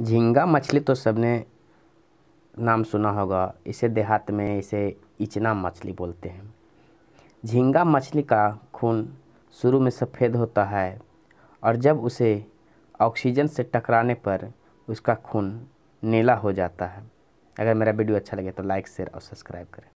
झींगा मछली तो सबने नाम सुना होगा इसे देहात में इसे इचना मछली बोलते हैं झींगा मछली का खून शुरू में सफ़ेद होता है और जब उसे ऑक्सीजन से टकराने पर उसका खून नीला हो जाता है अगर मेरा वीडियो अच्छा लगे तो लाइक शेयर और सब्सक्राइब करें